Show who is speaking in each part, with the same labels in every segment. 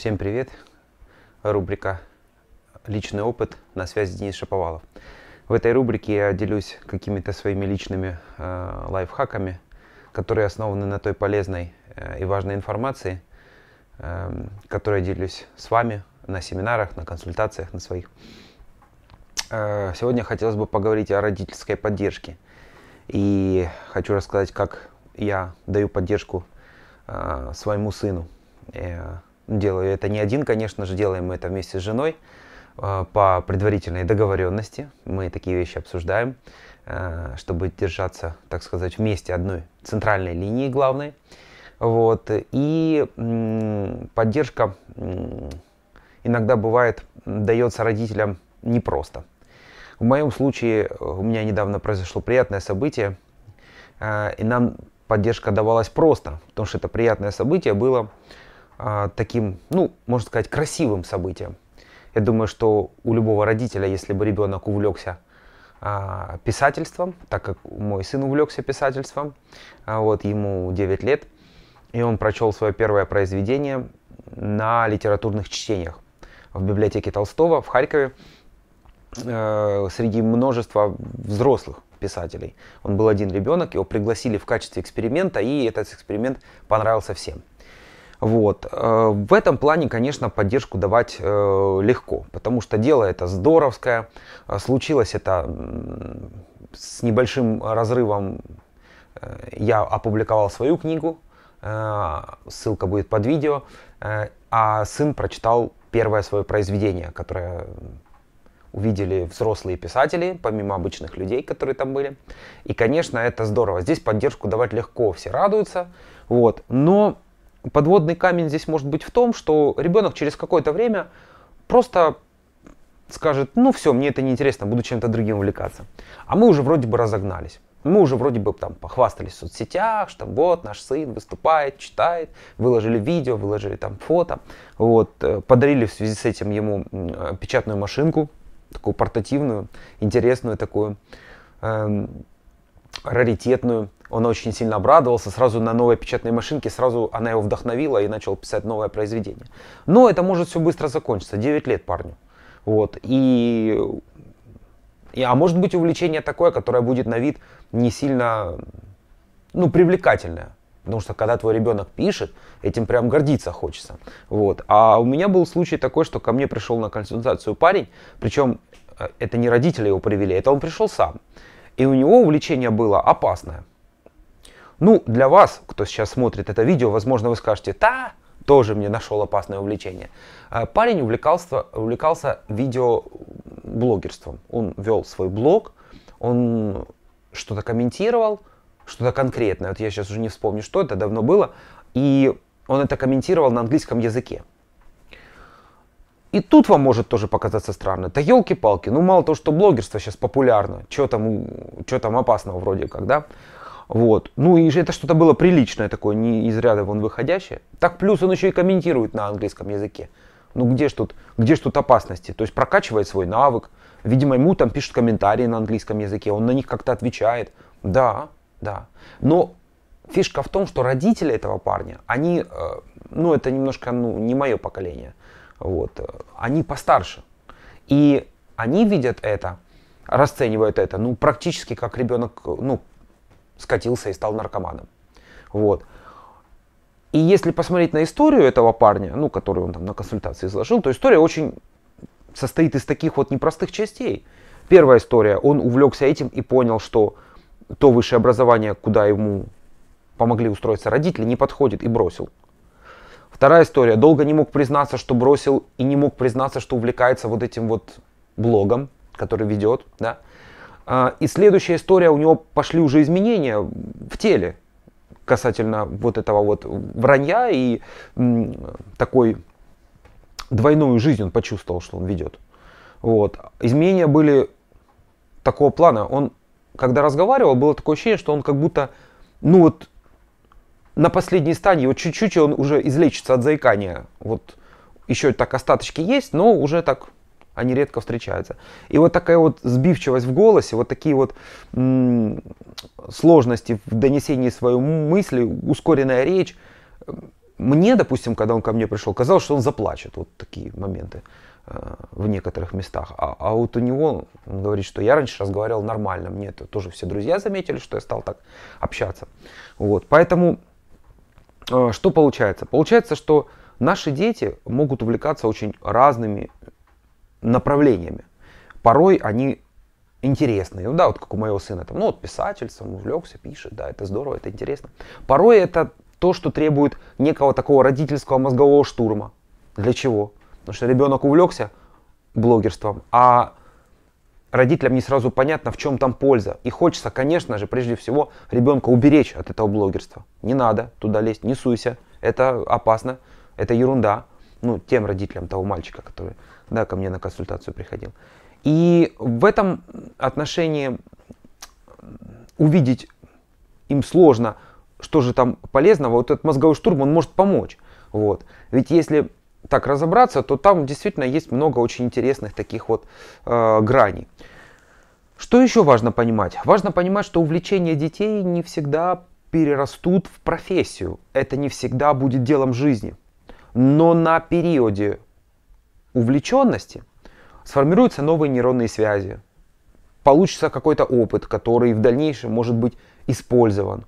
Speaker 1: Всем привет! Рубрика «Личный опыт» на связи Денис Шаповалов. В этой рубрике я делюсь какими-то своими личными э, лайфхаками, которые основаны на той полезной э, и важной информации, э, которой я делюсь с вами на семинарах, на консультациях, на своих. Э, сегодня хотелось бы поговорить о родительской поддержке. И хочу рассказать, как я даю поддержку э, своему сыну. Э, делаю это не один, конечно же, делаем мы это вместе с женой э, по предварительной договоренности. Мы такие вещи обсуждаем, э, чтобы держаться, так сказать, вместе одной центральной линии главной. Вот. И поддержка иногда бывает, дается родителям непросто. В моем случае у меня недавно произошло приятное событие, э, и нам поддержка давалась просто, потому что это приятное событие было а, таким, ну, можно сказать, красивым событием. Я думаю, что у любого родителя, если бы ребенок увлекся а, писательством, так как мой сын увлекся писательством, а вот ему 9 лет, и он прочел свое первое произведение на литературных чтениях в библиотеке Толстого в Харькове э, среди множества взрослых писателей. Он был один ребенок, его пригласили в качестве эксперимента, и этот эксперимент понравился всем. Вот. Э, в этом плане, конечно, поддержку давать э, легко, потому что дело это здоровское, э, случилось это с небольшим разрывом. Я опубликовал свою книгу, ссылка будет под видео, а сын прочитал первое свое произведение, которое увидели взрослые писатели, помимо обычных людей, которые там были. И, конечно, это здорово. Здесь поддержку давать легко, все радуются. Вот. Но подводный камень здесь может быть в том, что ребенок через какое-то время просто скажет, ну все, мне это неинтересно, буду чем-то другим увлекаться. А мы уже вроде бы разогнались. Мы уже вроде бы там похвастались в соцсетях, что вот наш сын выступает, читает, выложили видео, выложили там фото, вот, э, подарили в связи с этим ему э, печатную машинку, такую портативную, интересную такую. Эм, раритетную. Он очень сильно обрадовался, сразу на новой печатной машинке, сразу она его вдохновила и начал писать новое произведение. Но это может все быстро закончиться, 9 лет парню. Вот. И, и, а может быть увлечение такое, которое будет на вид не сильно ну, привлекательное. Потому что когда твой ребенок пишет, этим прям гордиться хочется. Вот. А у меня был случай такой, что ко мне пришел на консультацию парень, причем э, это не родители его привели, это он пришел сам. И у него увлечение было опасное. Ну, для вас, кто сейчас смотрит это видео, возможно, вы скажете, «Та, тоже мне нашел опасное увлечение». А, парень увлекался, увлекался видеоблогерством. Он вел свой блог, он что-то комментировал, что-то конкретное. Вот я сейчас уже не вспомню, что это давно было. И он это комментировал на английском языке. И тут вам может тоже показаться странно. Да елки-палки, ну мало того, что блогерство сейчас популярно, что там, что там опасного вроде как, да? Вот. Ну и это что-то было приличное такое, не из ряда вон выходящее. Так плюс он еще и комментирует на английском языке. Ну где ж тут, где ж тут опасности? То есть прокачивает свой навык. Видимо, ему там пишут комментарии на английском языке, он на них как-то отвечает. Да, да. Но фишка в том, что родители этого парня, они, э, ну это немножко ну, не мое поколение вот, они постарше. И они видят это, расценивают это, ну, практически как ребенок, ну, скатился и стал наркоманом. Вот. И если посмотреть на историю этого парня, ну, который он там на консультации изложил, то история очень состоит из таких вот непростых частей. Первая история, он увлекся этим и понял, что то высшее образование, куда ему помогли устроиться родители, не подходит и бросил. Вторая история. Долго не мог признаться, что бросил, и не мог признаться, что увлекается вот этим вот блогом, который ведет. Да? А, и следующая история, у него пошли уже изменения в теле касательно вот этого вот вранья и такой двойную жизнь он почувствовал, что он ведет. Вот. Изменения были такого плана. Он, когда разговаривал, было такое ощущение, что он как будто, ну вот, на последней стадии, вот чуть-чуть он уже излечится от заикания. Вот еще так остаточки есть, но уже так они редко встречаются. И вот такая вот сбивчивость в голосе, вот такие вот сложности в донесении своей мысли, ускоренная речь. Мне, допустим, когда он ко мне пришел, казалось, что он заплачет. Вот такие моменты э, в некоторых местах. А, а вот у него, он говорит, что я раньше разговаривал нормально. Мне это тоже все друзья заметили, что я стал так общаться. Вот, поэтому а, что получается? Получается, что наши дети могут увлекаться очень разными направлениями. Порой они интересные. Ну да, вот как у моего сына, там, ну вот писательство, он увлекся, пишет, да, это здорово, это интересно. Порой это то, что требует некого такого родительского мозгового штурма. Для чего? Потому что ребенок увлекся блогерством, а родителям не сразу понятно, в чем там польза. И хочется, конечно же, прежде всего, ребенка уберечь от этого блогерства. Не надо туда лезть, не суйся, это опасно, это ерунда. Ну, тем родителям того мальчика, который да, ко мне на консультацию приходил. И в этом отношении увидеть им сложно, что же там полезного, вот этот мозговой штурм, он может помочь. Вот. Ведь если так разобраться, то там действительно есть много очень интересных таких вот э, граней. Что еще важно понимать? Важно понимать, что увлечения детей не всегда перерастут в профессию. Это не всегда будет делом жизни. Но на периоде увлеченности сформируются новые нейронные связи, получится какой-то опыт, который в дальнейшем может быть использован.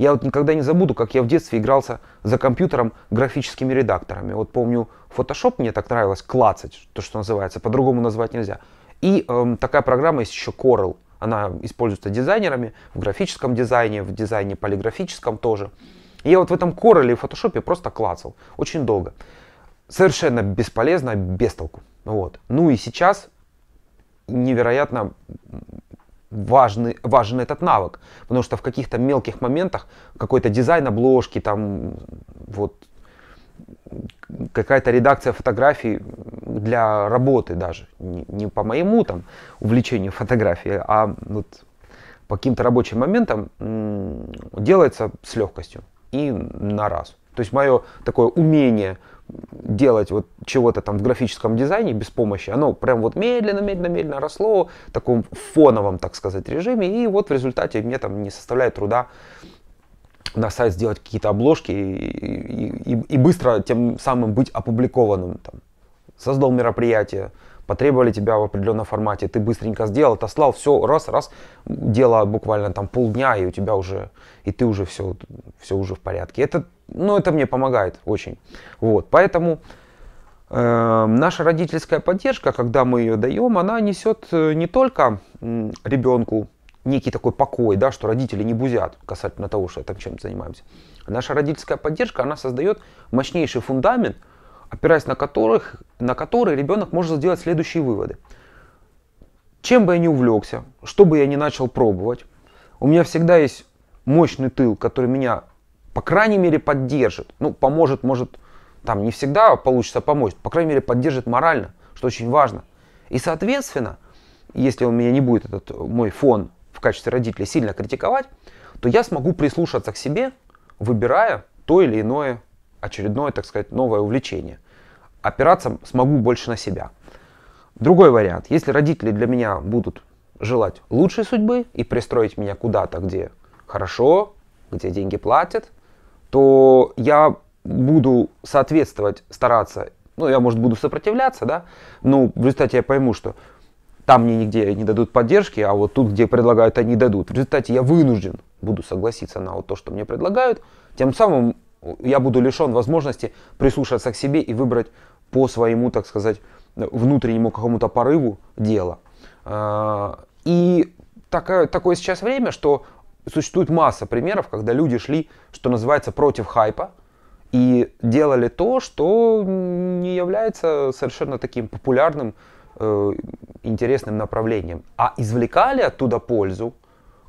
Speaker 1: Я вот никогда не забуду, как я в детстве игрался за компьютером графическими редакторами. Вот помню, Photoshop мне так нравилось клацать, то, что называется, по-другому назвать нельзя. И эм, такая программа есть еще Corel. Она используется дизайнерами в графическом дизайне, в дизайне полиграфическом тоже. И я вот в этом Corel и Photoshop просто клацал очень долго. Совершенно бесполезно, без толку. Вот. Ну и сейчас невероятно важный, важен этот навык, потому что в каких-то мелких моментах какой-то дизайн обложки, там вот какая-то редакция фотографий для работы даже, не, не по моему там увлечению фотографии, а вот по каким-то рабочим моментам делается с легкостью и на раз. То есть мое такое умение делать вот чего-то там в графическом дизайне без помощи, оно прям вот медленно-медленно-медленно росло в таком фоновом, так сказать, режиме, и вот в результате мне там не составляет труда на сайт сделать какие-то обложки и, и, и быстро тем самым быть опубликованным. Там. Создал мероприятие, потребовали тебя в определенном формате, ты быстренько сделал, отослал, все, раз, раз, дело буквально там полдня, и у тебя уже, и ты уже все, все уже в порядке. Это, ну, это мне помогает очень. Вот, поэтому э, наша родительская поддержка, когда мы ее даем, она несет э, не только ребенку некий такой покой, да, что родители не бузят касательно того, что я там чем-то занимаемся. Наша родительская поддержка, она создает мощнейший фундамент – опираясь на, которых, на которые ребенок может сделать следующие выводы. Чем бы я ни увлекся, что бы я ни начал пробовать, у меня всегда есть мощный тыл, который меня, по крайней мере, поддержит. Ну, поможет, может, там не всегда получится помочь, по крайней мере, поддержит морально, что очень важно. И, соответственно, если у меня не будет этот э, мой фон в качестве родителя сильно критиковать, то я смогу прислушаться к себе, выбирая то или иное очередное, так сказать, новое увлечение. Опираться смогу больше на себя. Другой вариант. Если родители для меня будут желать лучшей судьбы и пристроить меня куда-то, где хорошо, где деньги платят, то я буду соответствовать, стараться, ну, я, может, буду сопротивляться, да, ну, в результате я пойму, что там мне нигде не дадут поддержки, а вот тут, где предлагают, они дадут. В результате я вынужден буду согласиться на вот то, что мне предлагают, тем самым я буду лишен возможности прислушаться к себе и выбрать по своему, так сказать, внутреннему какому-то порыву дело. А, и такое, такое сейчас время, что существует масса примеров, когда люди шли, что называется, против хайпа и делали то, что не является совершенно таким популярным, э, интересным направлением, а извлекали оттуда пользу,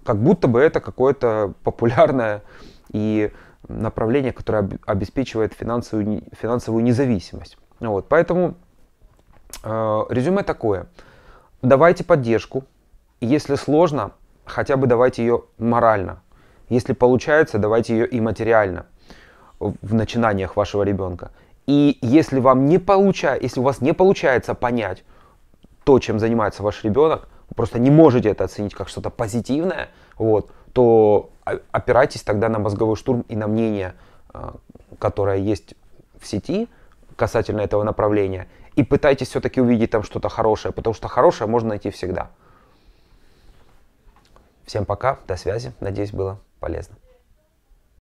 Speaker 1: как будто бы это какое-то популярное и направление, которое обеспечивает финансовую, финансовую независимость. Вот, поэтому э, резюме такое. Давайте поддержку. Если сложно, хотя бы давайте ее морально. Если получается, давайте ее и материально в начинаниях вашего ребенка. И если вам не получается, если у вас не получается понять то, чем занимается ваш ребенок, просто не можете это оценить как что-то позитивное, вот, то опирайтесь тогда на мозговой штурм и на мнение, а, которое есть в сети касательно этого направления, и пытайтесь все-таки увидеть там что-то хорошее, потому что хорошее можно найти всегда. Всем пока, до связи, надеюсь, было полезно.